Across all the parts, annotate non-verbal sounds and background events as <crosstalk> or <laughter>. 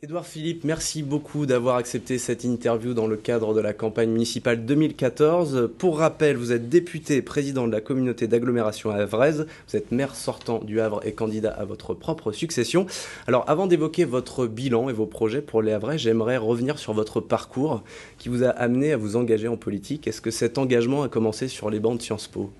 Édouard Philippe, merci beaucoup d'avoir accepté cette interview dans le cadre de la campagne municipale 2014. Pour rappel, vous êtes député président de la communauté d'agglomération havraise, vous êtes maire sortant du Havre et candidat à votre propre succession. Alors avant d'évoquer votre bilan et vos projets pour les Havrais, j'aimerais revenir sur votre parcours qui vous a amené à vous engager en politique. Est-ce que cet engagement a commencé sur les bancs de Sciences Po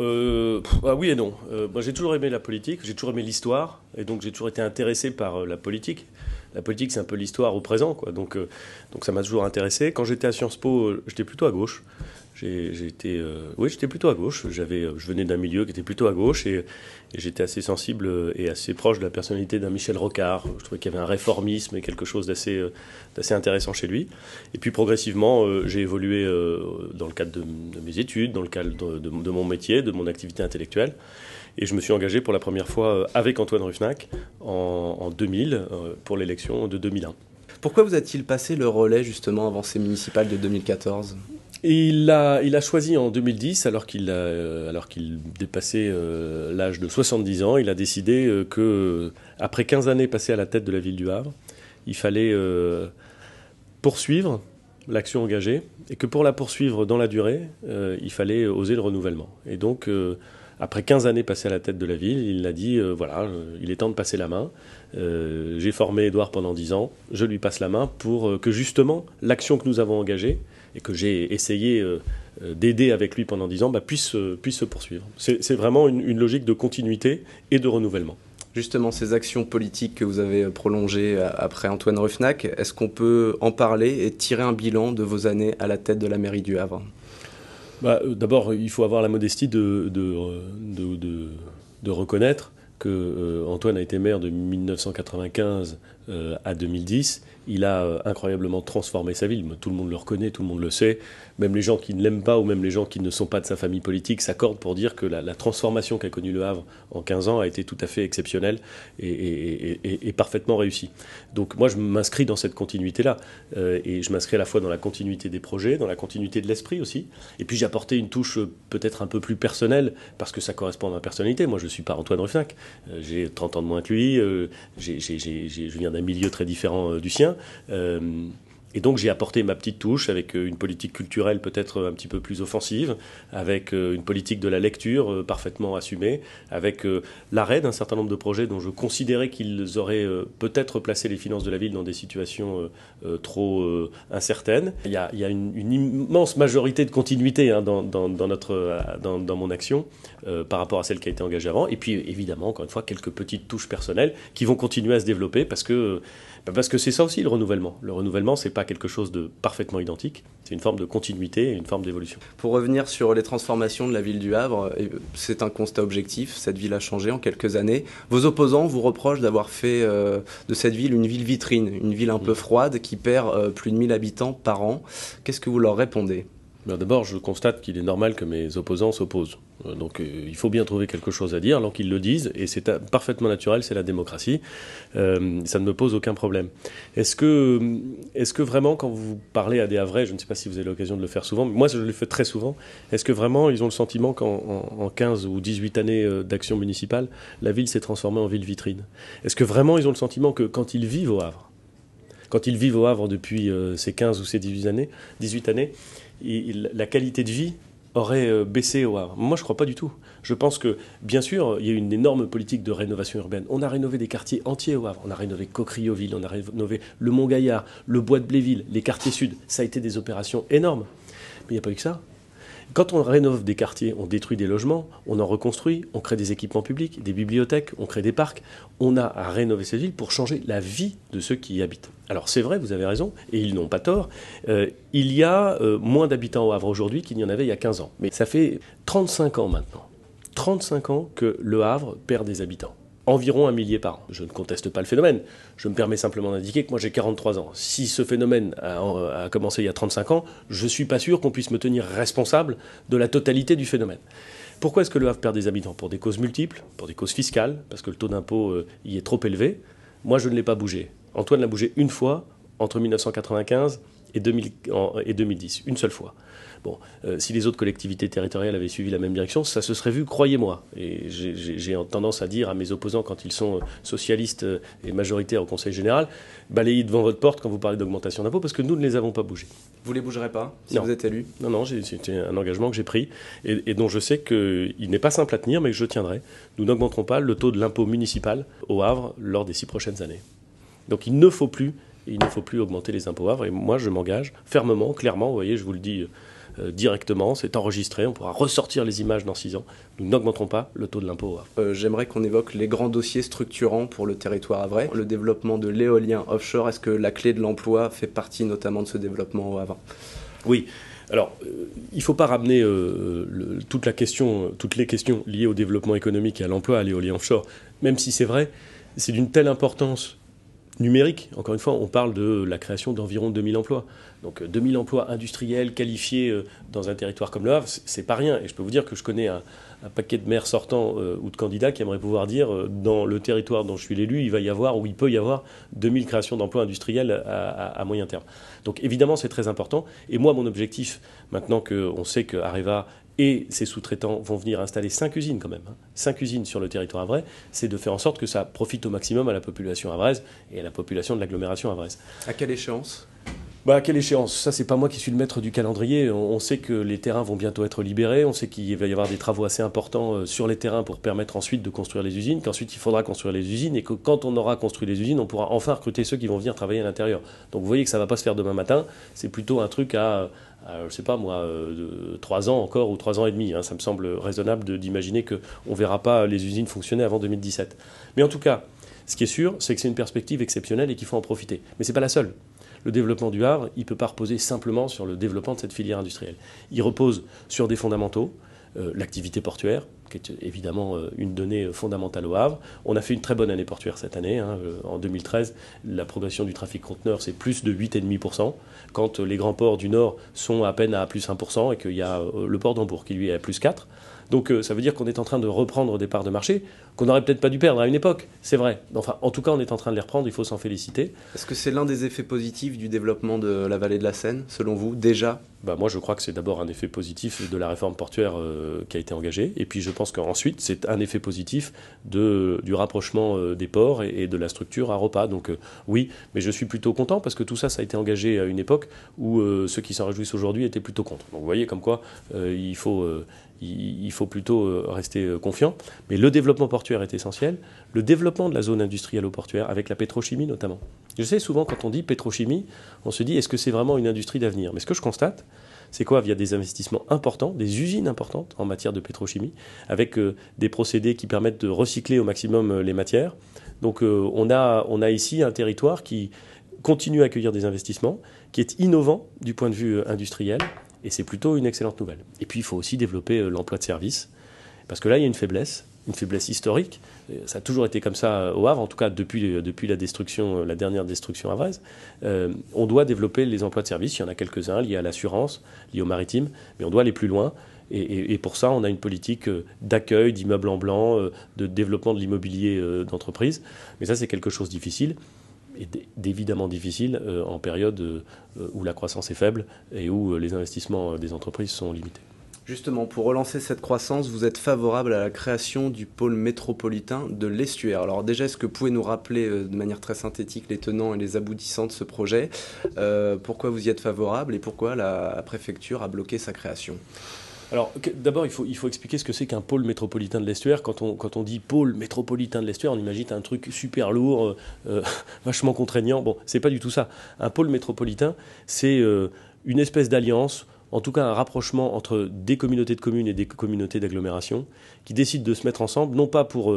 euh, ah oui et non. Euh, moi, j'ai toujours aimé la politique, j'ai toujours aimé l'histoire, et donc j'ai toujours été intéressé par euh, la politique. La politique, c'est un peu l'histoire au présent, quoi. Donc, donc ça m'a toujours intéressé. Quand j'étais à Sciences Po, j'étais plutôt à gauche. J'étais, euh, oui, j'étais plutôt à gauche. J'avais, euh, je venais d'un milieu qui était plutôt à gauche et, j'étais assez sensible euh, et assez proche de la personnalité d'un Michel Rocard. Je trouvais qu'il y avait un réformisme et quelque chose d'assez, intéressant chez lui. Et puis progressivement, j'ai évolué dans le cadre de, mes études, dans le cadre de, mon métier, de mon activité intellectuelle. Et je me suis engagé pour la première fois avec Antoine Ruffnac en, en 2000 pour l'élection de 2001. Pourquoi vous a-t-il passé le relais justement avant ces municipales de 2014 il a, choisi en 2010, euh, alors qu'il dépassait euh, l'âge de 70 ans, il a décidé euh, que, après 15 années passées à la tête de la ville du Havre, il fallait poursuivre l'action engagée et que pour la poursuivre dans la durée, il fallait oser le renouvellement. Et donc, après 15 années passées à la tête de la ville, il a dit voilà, il est temps de passer la main. J'ai formé Edouard pendant 10 ans, je lui passe la main pour que justement l'action que nous avons engagée et que j'ai essayé euh, euh, d'aider avec lui pendant 10 ans, bah, euh, puisse, se poursuivre. C'est vraiment une, logique de continuité et de renouvellement justement ces actions politiques que vous avez prolongées après Antoine Ruffnac, est-ce qu'on peut en parler et tirer un bilan de vos années à la tête de la mairie du Havre bah, D'abord, il faut avoir la modestie de, reconnaître que Antoine a été maire de 1995 à 2010 il a euh, incroyablement transformé sa ville. Tout le monde le reconnaît, tout le monde le sait. Même les gens qui ne l'aiment pas ou même les gens qui ne sont pas de sa famille politique s'accordent pour dire que la, transformation qu'a connue Le Havre en 15 ans a été tout à fait exceptionnelle et, parfaitement réussie. Donc moi, je m'inscris dans cette continuité-là. Euh, et je m'inscris à la fois dans la continuité des projets, dans la continuité de l'esprit aussi. Et puis j'ai apporté une touche euh, peut-être un peu plus personnelle parce que ça correspond à ma personnalité. Moi, je ne suis pas Antoine Ruffinac. j'ai 30 ans de moins que lui. je viens d'un milieu très différent du sien. Euh, et donc j'ai apporté ma petite touche avec euh, une politique culturelle peut-être un petit peu plus offensive, avec euh, une politique de la lecture parfaitement assumée, avec l'arrêt d'un certain nombre de projets dont je considérais qu'ils auraient peut-être placé les finances de la ville dans des situations trop incertaines. Il y a, une, immense majorité de continuité hein, dans, notre, dans, mon action par rapport à celle qui a été engagée avant. Et puis évidemment, encore une fois, quelques petites touches personnelles qui vont continuer à se développer parce que bah, parce que c'est ça aussi le renouvellement. Le renouvellement, c'est pas quelque chose de parfaitement identique, c'est une forme de continuité et une forme d'évolution. Pour revenir sur les transformations de la ville du Havre, euh, c'est un constat objectif, cette ville a changé en quelques années. Vos opposants vous reprochent d'avoir fait euh, de cette ville une ville vitrine, une ville un mm. peu froide qui perd euh, plus de 1000 habitants par an. Qu'est-ce que vous leur répondez ben, d'abord, je constate qu'il est normal que mes opposants s'opposent. Euh, donc euh, il faut bien trouver quelque chose à dire, alors qu'ils le disent, et c'est euh, parfaitement naturel, c'est la démocratie, ça ne me pose aucun problème. Est-ce que, est que vraiment, quand vous parlez à des Havrais, je ne sais pas si vous avez l'occasion de le faire souvent, mais moi je le fais très souvent, est-ce que vraiment ils ont le sentiment qu'en en, 15 ou 18 années d'action municipale, la ville s'est transformée en ville vitrine Est-ce que vraiment ils ont le sentiment que quand ils vivent au Havre, quand ils vivent au Havre depuis ces 15 ou ces 18 années, 18 années la qualité de vie aurait euh, baissé au Havre. Moi, je ne crois pas du tout. Je pense que, bien sûr, il y a une énorme politique de rénovation urbaine. On a rénové des quartiers entiers au Havre. On a rénové Cocrioville, on a rénové le Mont-Gaillard, le Bois de Bléville, les quartiers sud. Ça a été des opérations énormes. Mais il n'y a pas eu que ça. Quand on rénove des quartiers, on détruit des logements, on en reconstruit, on crée des équipements publics, des bibliothèques, on crée des parcs. On a à rénover cette ville pour changer la vie de ceux qui y habitent. Alors c'est vrai, vous avez raison, et ils n'ont pas tort. Euh, il y a euh, moins d'habitants au Havre aujourd'hui qu'il n'y en avait il y a 15 ans. Mais ça fait 35 ans maintenant. 35 ans que le Havre perd des habitants environ un millier par an. Je ne conteste pas le phénomène, je me permets simplement d'indiquer que moi j'ai 43 ans. Si ce phénomène a, commencé il y a 35 ans, je ne suis pas sûr qu'on puisse me tenir responsable de la totalité du phénomène. Pourquoi est-ce que le Havre perd des habitants Pour des causes multiples, pour des causes fiscales, parce que le taux d'impôt euh, y est trop élevé. Moi je ne l'ai pas bougé. Antoine l'a bougé une fois entre 1995 et, et 2010, une seule fois. Bon, euh, si les autres collectivités territoriales avaient suivi la même direction, ça se serait vu, croyez-moi. Et j'ai tendance à dire à mes opposants, quand ils sont euh, socialistes euh, et majoritaires au Conseil général, balayez devant votre porte quand vous parlez d'augmentation d'impôts, parce que nous ne les avons pas bougés. Vous les bougerez pas si vous êtes élu Non, non, c'était un engagement que j'ai pris et, et, dont je sais qu'il n'est pas simple à tenir, mais que je tiendrai. Nous n'augmenterons pas le taux de l'impôt municipal au Havre lors des six prochaines années. Donc il ne faut plus, il ne faut plus augmenter les impôts Havre. Et moi, je m'engage fermement, clairement. Vous voyez, je vous le dis euh, directement, c'est enregistré, on pourra ressortir les images dans 6 ans. Nous n'augmenterons pas le taux de l'impôt euh, J'aimerais qu'on évoque les grands dossiers structurants pour le territoire havrais. Le développement de l'éolien offshore, est-ce que la clé de l'emploi fait partie notamment de ce développement au Havre Oui. Alors, euh, il ne faut pas ramener toute la question, toutes les questions liées au développement économique et à l'emploi à l'éolien offshore, même si c'est vrai, c'est d'une telle importance numérique. Encore une fois, on parle de la création d'environ 2000 emplois. Donc 2000 euh, emplois industriels qualifiés euh, dans un territoire comme le Havre, c'est pas rien. Et je peux vous dire que je connais un, paquet de maires sortants euh, ou de candidats qui aimeraient pouvoir dire dans le territoire dont je suis l'élu, il va y avoir ou il peut y avoir 2000 créations d'emplois industriels à, moyen terme. Donc évidemment, c'est très important. Et moi, mon objectif, maintenant qu'on sait que et ces sous-traitants vont venir installer cinq usines quand même, hein. cinq usines sur le territoire avrais, c'est de faire en sorte que ça profite au maximum à la population avraise et à la population de l'agglomération avraise. – À quelle échéance bah, à quelle échéance Ça, c'est pas moi qui suis le maître du calendrier. On, sait que les terrains vont bientôt être libérés. On sait qu'il va y avoir des travaux assez importants euh, sur les terrains pour permettre ensuite de construire les usines, qu'ensuite il faudra construire les usines et que quand on aura construit les usines, on pourra enfin recruter ceux qui vont venir travailler à l'intérieur. Donc vous voyez que ça va pas se faire demain matin. C'est plutôt un truc à euh, je ne sais pas moi, euh, trois ans encore ou trois ans et demi. Hein, ça me semble raisonnable d'imaginer qu'on ne verra pas les usines fonctionner avant 2017. Mais en tout cas, ce qui est sûr, c'est que c'est une perspective exceptionnelle et qu'il faut en profiter. Mais ce n'est pas la seule. Le développement du Havre, il ne peut pas reposer simplement sur le développement de cette filière industrielle. Il repose sur des fondamentaux, euh, l'activité portuaire, qui est évidemment euh, une donnée euh, fondamentale au Havre. On a fait une très bonne année portuaire cette année. Hein, en 2013, la progression du trafic conteneur, c'est plus de 8,5%, quand les grands ports du Nord sont à peine à plus 1%, et qu'il y a le port d'Hambourg qui, lui, est à plus 4%. Donc euh, ça veut dire qu'on est en train de reprendre des parts de marché qu'on n'aurait peut-être pas dû perdre à une époque, c'est vrai. Enfin, en tout cas, on est en train de les reprendre, il faut s'en féliciter. Est-ce que c'est l'un des effets positifs du développement de la vallée de la Seine, selon vous, déjà bah moi, je crois que c'est d'abord un effet positif de la réforme portuaire euh, qui a été engagée. Et puis, je pense qu'ensuite, c'est un effet positif de, du rapprochement euh, des ports et, de la structure à repas. Donc, oui, mais je suis plutôt content parce que tout ça, ça a été engagé à une époque où ceux qui s'en réjouissent aujourd'hui étaient plutôt contre. Donc, vous voyez, comme quoi, il faut, il faut plutôt euh, rester euh, confiant. Mais le développement portuaire est essentiel. Le développement de la zone industrielle au portuaire, avec la pétrochimie notamment. Je sais souvent quand on dit pétrochimie, on se dit est-ce que c'est vraiment une industrie d'avenir Mais ce que je constate, c'est quoi Il y a des investissements importants, des usines importantes en matière de pétrochimie, avec euh, des procédés qui permettent de recycler au maximum les matières. Donc on, a, on a ici un territoire qui continue à accueillir des investissements, qui est innovant du point de vue industriel et c'est plutôt une excellente nouvelle. Et puis, il faut aussi développer euh, l'emploi de service, parce que là, il y a une faiblesse, une faiblesse historique. Euh, ça a toujours été comme ça euh, au Havre, en tout cas depuis, depuis la, dernière destruction à Euh, on doit développer les emplois de service. Il y en a quelques-uns liés à l'assurance, liés au maritime, mais on doit aller plus loin. Et, pour ça, on a une politique d'accueil d'immeubles en blanc, de développement de l'immobilier d'entreprise. Mais ça, c'est quelque chose de difficile est évidemment difficile euh, en période euh, où la croissance est faible et où euh, les investissements des entreprises sont limités. Justement, pour relancer cette croissance, vous êtes favorable à la création du pôle métropolitain de l'estuaire. Alors déjà, est-ce que vous pouvez nous rappeler de manière très synthétique les tenants et les aboutissants de ce projet Pourquoi vous y êtes favorable et pourquoi la préfecture a bloqué sa création alors d'abord, il faut, expliquer ce que c'est qu'un pôle métropolitain de l'estuaire. Quand on, dit pôle métropolitain de l'estuaire, on imagine un truc super lourd, euh, euh, <laughs> vachement contraignant. Bon, c'est pas du tout ça. Un pôle métropolitain, c'est euh, une espèce d'alliance en tout cas un rapprochement entre des communautés de communes et des communautés d'agglomération qui décident de se mettre ensemble, non pas pour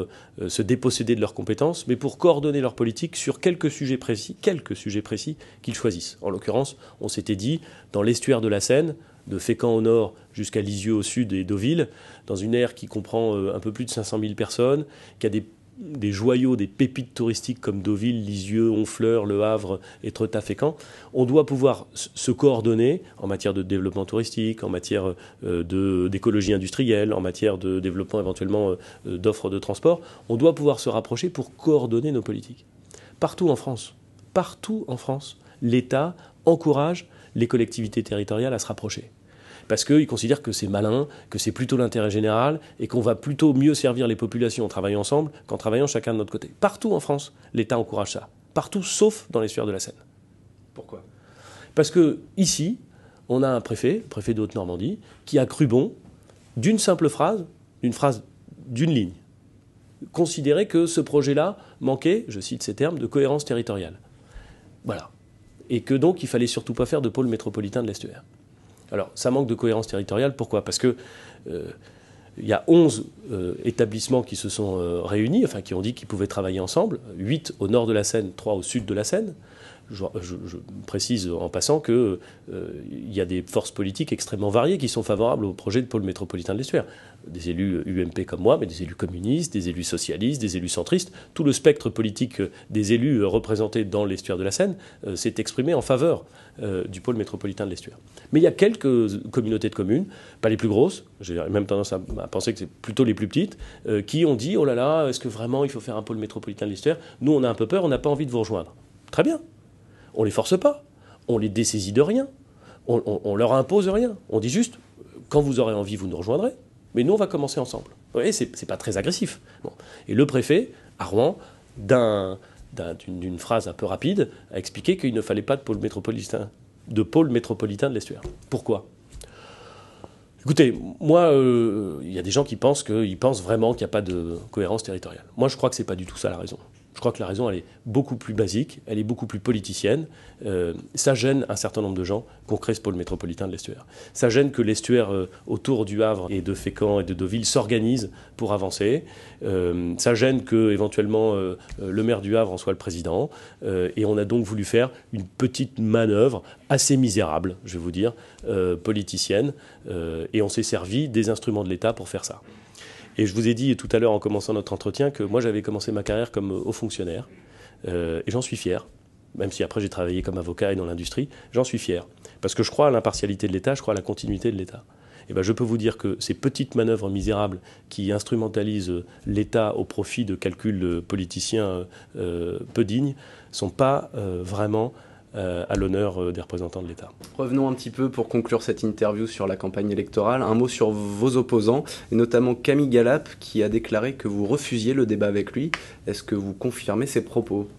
se déposséder de leurs compétences, mais pour coordonner leur politique sur quelques sujets précis, quelques sujets précis qu'ils choisissent. En l'occurrence, on s'était dit, dans l'estuaire de la Seine, de Fécamp au nord jusqu'à Lisieux au sud et Deauville, dans une aire qui comprend euh, un peu plus de 500 000 personnes, qui a des, joyaux, des pépites touristiques comme Deauville, Lisieux, Honfleur, Le Havre, et tretat Fécamp, on doit pouvoir se coordonner en matière de développement touristique, en matière euh, d'écologie industrielle, en matière de développement éventuellement euh, d'offres de transport. On doit pouvoir se rapprocher pour coordonner nos politiques. Partout en France, partout en France, l'État encourage les collectivités territoriales à se rapprocher. Parce qu'ils considèrent que c'est malin, que c'est plutôt l'intérêt général et qu'on va plutôt mieux servir les populations en travaillant ensemble qu'en travaillant chacun de notre côté. Partout en France, l'État encourage ça. Partout sauf dans les sphères de la Seine. Pourquoi Parce que ici, on a un préfet, le préfet de Haute-Normandie, qui a cru bon, d'une simple phrase, d'une phrase d'une ligne, considérer que ce projet-là manquait, je cite ces termes, de cohérence territoriale. Voilà et que donc il fallait surtout pas faire de pôle métropolitain de l'estuaire. Alors, ça manque de cohérence territoriale. Pourquoi Parce que euh, y a 11 euh, établissements qui se sont euh, réunis, enfin qui ont dit qu'ils pouvaient travailler ensemble, 8 au nord de la Seine, 3 au sud de la Seine. Euh, je, précise en passant qu'il euh, y a des forces politiques extrêmement variées qui sont favorables au projet de pôle métropolitain de l'estuaire. Des élus UMP euh, comme moi, mais des élus communistes, des élus socialistes, des élus centristes. Tout le spectre politique des élus représentés dans l'estuaire de la Seine s'est exprimé en faveur du pôle métropolitain de l'estuaire. Mais il y a quelques communautés de communes, pas les plus grosses, j'ai même tendance à penser que c'est plutôt les plus petites, qui ont dit oh là là, est-ce que vraiment il faut faire un pôle métropolitain de l'estuaire Nous, on a un peu peur, on n'a pas envie de vous rejoindre. Très bien, on les force pas. On les dessaisit de rien. On, ne leur impose rien. On dit juste, quand vous aurez envie, vous nous rejoindrez. Mais nous, on va commencer ensemble. Vous voyez, c'est pas très agressif. Et le préfet, à Rouen, d'une phrase un peu rapide, a expliqué qu'il ne fallait pas de pôle métropolitain, de, pôle métropolitain de l'estuaire. Pourquoi Écoutez, moi, euh, il y a des gens qui pensent pensent vraiment qu'il n'y a pas de cohérence territoriale. Moi, je crois que ce n'est pas du tout ça la raison. Je crois que la raison, elle est beaucoup plus basique, elle est beaucoup plus politicienne. Euh, ça gêne un certain nombre de gens qu'on crée ce pôle métropolitain de l'estuaire. Ça gêne que l'estuaire euh, autour du Havre et de Fécamp et de Deauville s'organise pour avancer. Euh, ça gêne que, éventuellement, le maire du Havre en soit le président. et on a donc voulu faire une petite manœuvre assez misérable, je vais vous dire, politicienne. et on s'est servi des instruments de l'État pour faire ça. Et je vous ai dit tout à l'heure en commençant notre entretien que moi j'avais commencé ma carrière comme euh, haut fonctionnaire euh, et j'en suis fier. Même si après j'ai travaillé comme avocat et dans l'industrie, j'en suis fier. Parce que je crois à l'impartialité de l'État, je crois à la continuité de l'État. Et eh ben, je peux vous dire que ces petites manœuvres misérables qui instrumentalisent euh, l'État au profit de calculs politiciens peu dignes ne sont pas vraiment euh, à l'honneur euh, des représentants de l'État. Revenons un petit peu pour conclure cette interview sur la campagne électorale. Un mot sur vos opposants, et notamment Camille Galap qui a déclaré que vous refusiez le débat avec lui. Est-ce que vous confirmez ses propos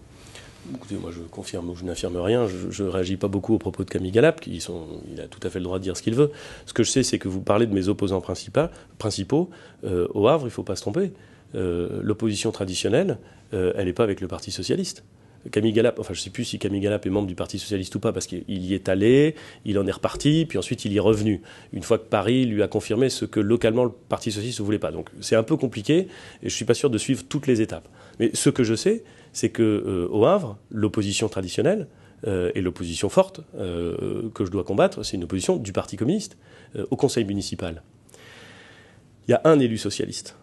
Écoutez, moi je confirme ou je n'affirme rien, je ne réagis pas beaucoup aux propos de Camille Galap, qui il a tout à fait le droit de dire ce qu'il veut. Ce que je sais, c'est que vous parlez de mes opposants principaux. Euh, au Havre, il ne faut pas se tromper. L'opposition traditionnelle, elle n'est pas avec le Parti socialiste. Camille Galap, enfin je ne sais plus si Camille Galap est membre du Parti socialiste ou pas, parce qu'il y est allé, il en est reparti, puis ensuite il y est revenu, une fois que Paris lui a confirmé ce que localement le Parti socialiste ne voulait pas. Donc c'est un peu compliqué, et je ne suis pas sûr de suivre toutes les étapes. Mais ce que je sais, c'est qu'au euh, Havre, l'opposition traditionnelle, et euh, l'opposition forte euh, que je dois combattre, c'est une opposition du Parti communiste au Conseil municipal. Il y a un élu socialiste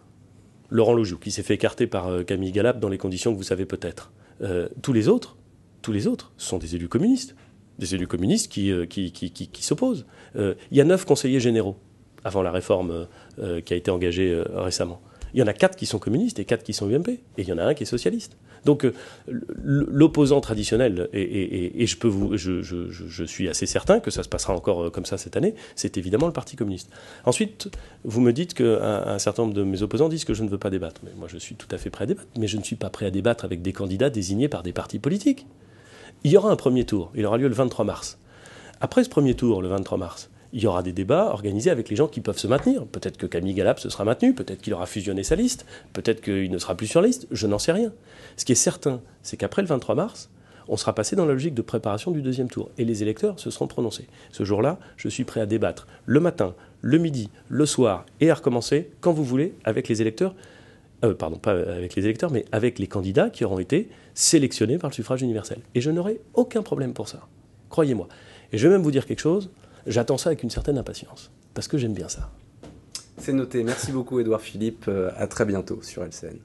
Laurent Logiou, qui s'est fait écarter par euh, Camille Galap dans les conditions que vous savez peut-être. Euh, tous les autres, tous les autres sont des élus communistes, des élus communistes qui, euh, qui, s'opposent. il y a neuf conseillers généraux avant la réforme qui a été engagée récemment. Il y en a quatre qui sont communistes et quatre qui sont UMP, et il y en a un qui est socialiste. Donc euh, l'opposant traditionnel, et, je, peux vous, je, suis assez certain que ça se passera encore euh, comme ça cette année, c'est évidemment le Parti communiste. Ensuite, vous me dites qu'un certain nombre de mes opposants disent que je ne veux pas débattre. Mais moi, je suis tout à fait prêt à débattre, mais je ne suis pas prêt à débattre avec des candidats désignés par des partis politiques. Il y aura un premier tour, il aura lieu le 23 mars. Après ce premier tour, le 23 mars, il y aura des débats organisés avec les gens qui peuvent se maintenir. Peut-être que Camille Galap se sera maintenu, peut-être qu'il aura fusionné sa liste, peut-être qu'il ne sera plus sur la liste, je n'en sais rien. Ce qui est certain, c'est qu'après le 23 mars, on sera passé dans la logique de préparation du deuxième tour et les électeurs se seront prononcés. Ce jour-là, je suis prêt à débattre le matin, le midi, le soir et à recommencer quand vous voulez avec les électeurs. Euh, pardon, pas avec les électeurs, mais avec les candidats qui auront été sélectionnés par le suffrage universel. Et je n'aurai aucun problème pour ça. Croyez-moi. Et je vais même vous dire quelque chose, j'attends ça avec une certaine impatience, parce que j'aime bien ça. C'est noté. Merci beaucoup, Édouard Philippe. Euh, à très bientôt sur LCN.